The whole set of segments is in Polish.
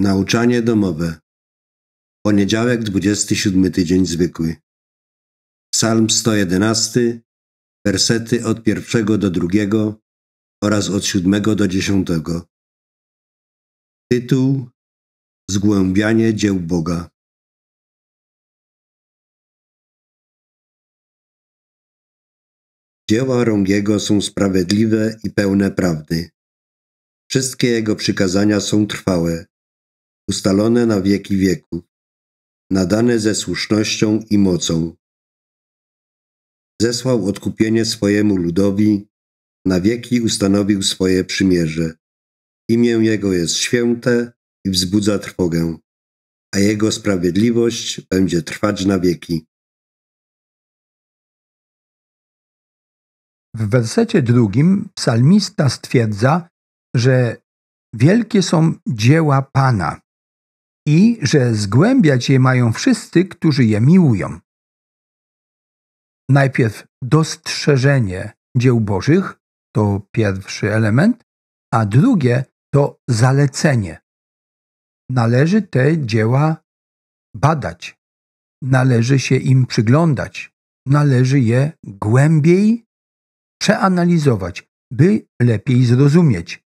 Nauczanie domowe. Poniedziałek, 27 tydzień zwykły. Psalm 111, wersety od pierwszego do drugiego oraz od siódmego do dziesiątego. Tytuł Zgłębianie dzieł Boga. Dzieła Rągiego są sprawiedliwe i pełne prawdy. Wszystkie jego przykazania są trwałe ustalone na wieki wieków, nadane ze słusznością i mocą. Zesłał odkupienie swojemu ludowi, na wieki ustanowił swoje przymierze. Imię Jego jest święte i wzbudza trwogę, a Jego sprawiedliwość będzie trwać na wieki. W wersecie drugim psalmista stwierdza, że wielkie są dzieła Pana, i że zgłębiać je mają wszyscy, którzy je miłują. Najpierw dostrzeżenie dzieł Bożych to pierwszy element, a drugie to zalecenie. Należy te dzieła badać, należy się im przyglądać, należy je głębiej przeanalizować, by lepiej zrozumieć.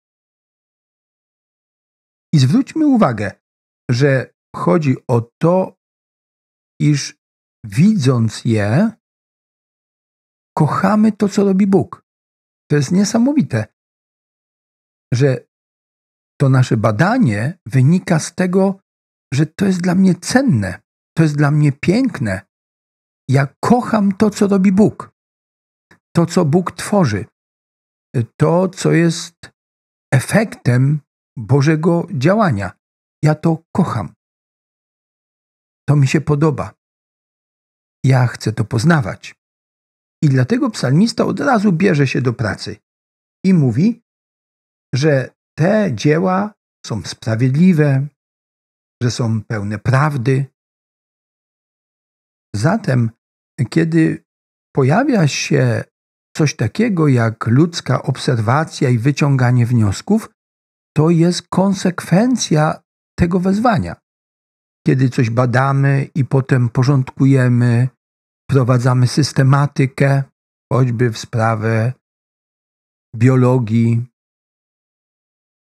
I zwróćmy uwagę, że chodzi o to, iż widząc je, kochamy to, co robi Bóg. To jest niesamowite, że to nasze badanie wynika z tego, że to jest dla mnie cenne, to jest dla mnie piękne. Ja kocham to, co robi Bóg, to, co Bóg tworzy, to, co jest efektem Bożego działania. Ja to kocham. To mi się podoba. Ja chcę to poznawać. I dlatego psalmista od razu bierze się do pracy i mówi, że te dzieła są sprawiedliwe, że są pełne prawdy. Zatem, kiedy pojawia się coś takiego jak ludzka obserwacja i wyciąganie wniosków, to jest konsekwencja tego wezwania. Kiedy coś badamy i potem porządkujemy, wprowadzamy systematykę, choćby w sprawę biologii.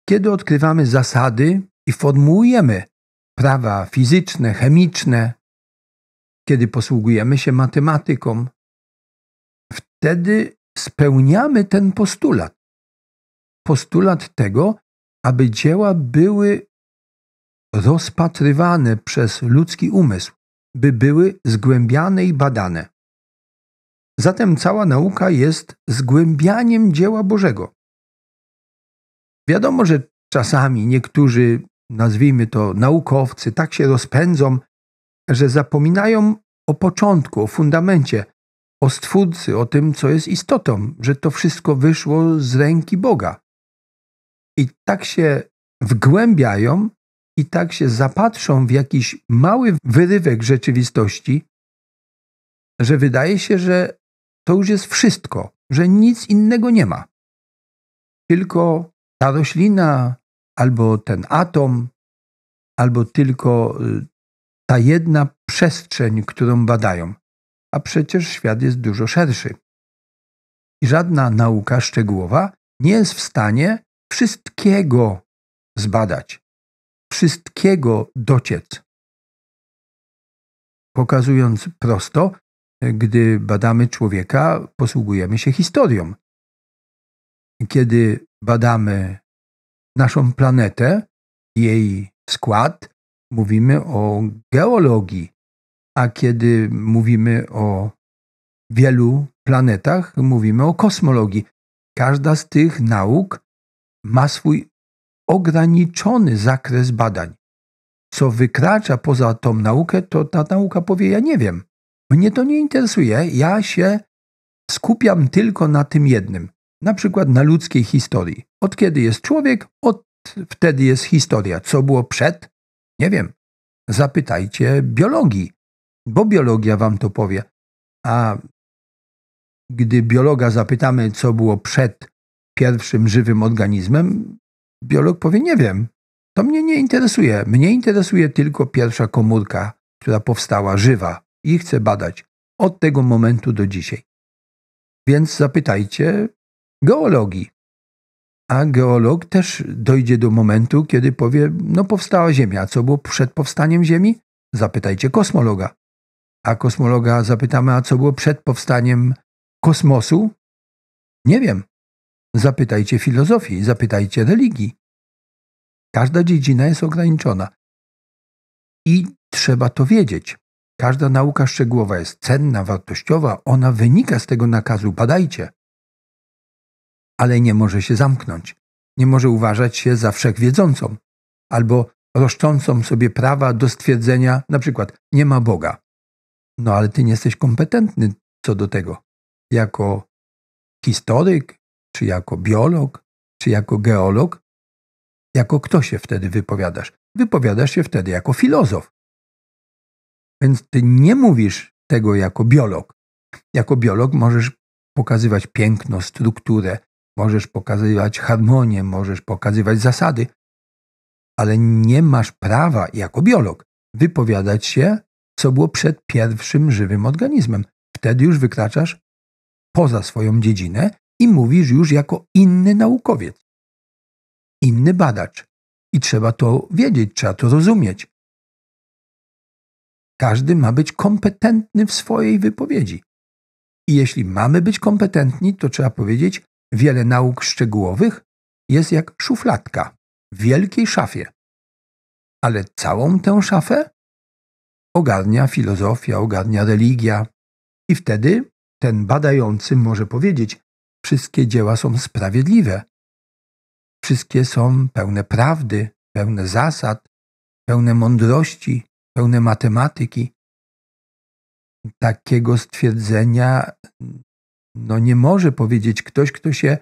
Kiedy odkrywamy zasady i formułujemy prawa fizyczne, chemiczne, kiedy posługujemy się matematyką, wtedy spełniamy ten postulat. Postulat tego, aby dzieła były rozpatrywane przez ludzki umysł, by były zgłębiane i badane. Zatem cała nauka jest zgłębianiem dzieła Bożego. Wiadomo, że czasami niektórzy, nazwijmy to naukowcy, tak się rozpędzą, że zapominają o początku, o fundamencie, o stwórcy, o tym, co jest istotą, że to wszystko wyszło z ręki Boga. I tak się wgłębiają, i tak się zapatrzą w jakiś mały wyrywek rzeczywistości, że wydaje się, że to już jest wszystko, że nic innego nie ma. Tylko ta roślina, albo ten atom, albo tylko y, ta jedna przestrzeń, którą badają. A przecież świat jest dużo szerszy. I żadna nauka szczegółowa nie jest w stanie wszystkiego zbadać wszystkiego dociec. Pokazując prosto, gdy badamy człowieka, posługujemy się historią. Kiedy badamy naszą planetę, jej skład, mówimy o geologii, a kiedy mówimy o wielu planetach, mówimy o kosmologii. Każda z tych nauk ma swój ograniczony zakres badań. Co wykracza poza tą naukę, to ta nauka powie: Ja nie wiem, mnie to nie interesuje, ja się skupiam tylko na tym jednym, na przykład na ludzkiej historii. Od kiedy jest człowiek, od wtedy jest historia. Co było przed? Nie wiem. Zapytajcie biologii, bo biologia wam to powie. A gdy biologa zapytamy, co było przed pierwszym żywym organizmem, biolog powie: Nie wiem, to mnie nie interesuje. Mnie interesuje tylko pierwsza komórka, która powstała żywa i chcę badać od tego momentu do dzisiaj. Więc zapytajcie geologii. A geolog też dojdzie do momentu, kiedy powie: No, powstała Ziemia. A co było przed powstaniem Ziemi? Zapytajcie kosmologa. A kosmologa zapytamy: A co było przed powstaniem kosmosu? Nie wiem. Zapytajcie filozofii, zapytajcie religii. Każda dziedzina jest ograniczona. I trzeba to wiedzieć. Każda nauka szczegółowa jest cenna, wartościowa, ona wynika z tego nakazu badajcie. Ale nie może się zamknąć. Nie może uważać się za wszechwiedzącą albo roszczącą sobie prawa do stwierdzenia, na przykład nie ma Boga. No ale ty nie jesteś kompetentny co do tego. Jako historyk, czy jako biolog, czy jako geolog, jako kto się wtedy wypowiadasz? Wypowiadasz się wtedy jako filozof. Więc ty nie mówisz tego jako biolog. Jako biolog możesz pokazywać piękno, strukturę, możesz pokazywać harmonię, możesz pokazywać zasady, ale nie masz prawa jako biolog wypowiadać się, co było przed pierwszym żywym organizmem. Wtedy już wykraczasz poza swoją dziedzinę i mówisz już jako inny naukowiec, inny badacz. I trzeba to wiedzieć, trzeba to rozumieć. Każdy ma być kompetentny w swojej wypowiedzi. I jeśli mamy być kompetentni, to trzeba powiedzieć, wiele nauk szczegółowych jest jak szufladka w wielkiej szafie. Ale całą tę szafę ogarnia filozofia, ogarnia religia. I wtedy ten badający może powiedzieć: Wszystkie dzieła są sprawiedliwe. Wszystkie są pełne prawdy, pełne zasad, pełne mądrości, pełne matematyki. Takiego stwierdzenia no nie może powiedzieć ktoś, kto się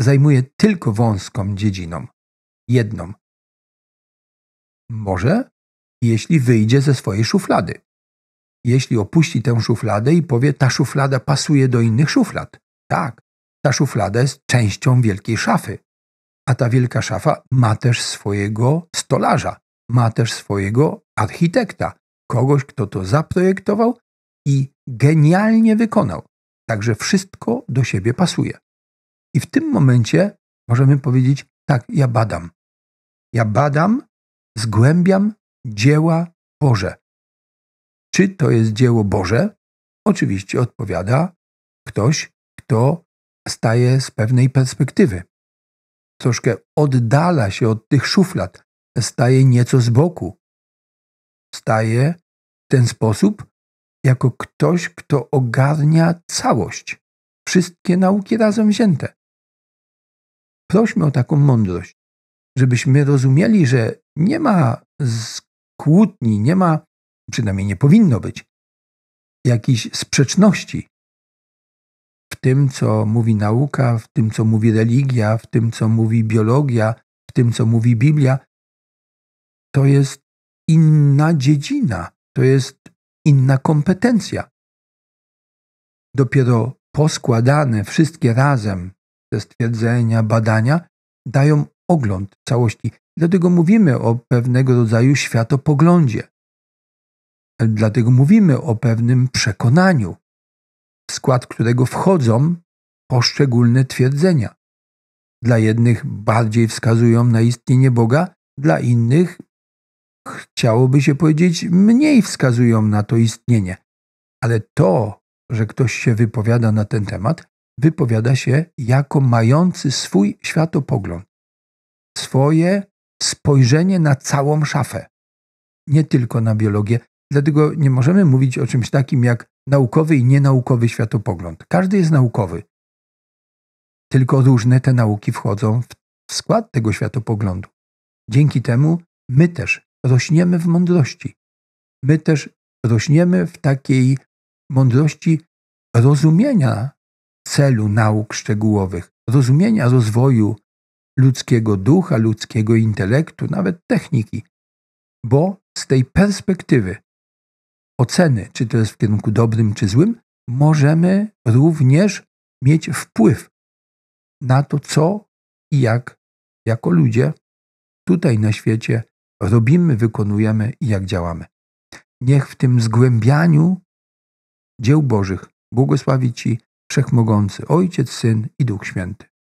zajmuje tylko wąską dziedziną, jedną. Może, jeśli wyjdzie ze swojej szuflady. Jeśli opuści tę szufladę i powie, ta szuflada pasuje do innych szuflad. Tak, ta szuflada jest częścią wielkiej szafy, a ta wielka szafa ma też swojego stolarza, ma też swojego architekta, kogoś, kto to zaprojektował i genialnie wykonał. Także wszystko do siebie pasuje. I w tym momencie możemy powiedzieć: tak, ja badam. Ja badam, zgłębiam dzieła Boże. Czy to jest dzieło Boże? Oczywiście odpowiada ktoś, kto staje z pewnej perspektywy. Troszkę oddala się od tych szuflad, staje nieco z boku. Staje w ten sposób, jako ktoś, kto ogarnia całość, wszystkie nauki razem wzięte. Prośmy o taką mądrość, żebyśmy rozumieli, że nie ma kłótni, nie ma, przynajmniej nie powinno być, jakichś sprzeczności tym, co mówi nauka, w tym, co mówi religia, w tym, co mówi biologia, w tym, co mówi Biblia, to jest inna dziedzina, to jest inna kompetencja. Dopiero poskładane wszystkie razem te stwierdzenia, badania dają ogląd całości. Dlatego mówimy o pewnego rodzaju światopoglądzie. Dlatego mówimy o pewnym przekonaniu w skład którego wchodzą poszczególne twierdzenia. Dla jednych bardziej wskazują na istnienie Boga, dla innych, chciałoby się powiedzieć, mniej wskazują na to istnienie. Ale to, że ktoś się wypowiada na ten temat, wypowiada się jako mający swój światopogląd, swoje spojrzenie na całą szafę, nie tylko na biologię. Dlatego nie możemy mówić o czymś takim jak naukowy i nienaukowy światopogląd. Każdy jest naukowy. Tylko różne te nauki wchodzą w skład tego światopoglądu. Dzięki temu my też rośniemy w mądrości. My też rośniemy w takiej mądrości rozumienia celu nauk szczegółowych, rozumienia rozwoju ludzkiego ducha, ludzkiego intelektu, nawet techniki, bo z tej perspektywy oceny, czy to jest w kierunku dobrym, czy złym, możemy również mieć wpływ na to, co i jak jako ludzie tutaj na świecie robimy, wykonujemy i jak działamy. Niech w tym zgłębianiu dzieł Bożych błogosławi Ci Wszechmogący Ojciec, Syn i Duch Święty.